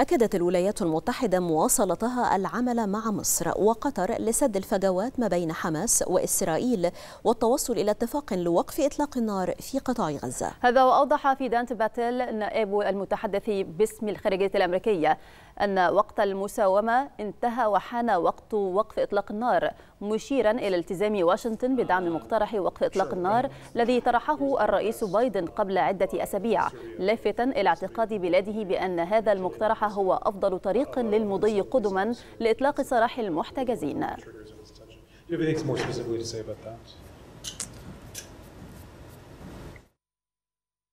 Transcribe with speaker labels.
Speaker 1: أكدت الولايات المتحدة مواصلتها العمل مع مصر وقطر لسد الفجوات ما بين حماس وإسرائيل والتوصل إلى اتفاق لوقف إطلاق النار
Speaker 2: في قطاع غزة
Speaker 3: هذا وأوضح في دانت باتيل نائب المتحدث باسم الخارجية الأمريكية أن وقت المساومة انتهى وحان وقت وقف إطلاق النار مشيرا إلى التزام واشنطن بدعم مقترح وقف إطلاق النار الذي طرحه الرئيس بايدن قبل عدة أسابيع لافتا إلى اعتقاد بلاده بأن هذا المقترح هو أفضل طريق للمضي قدما لإطلاق سراح المحتجزين. Do
Speaker 4: you have anything more specifically to say about that?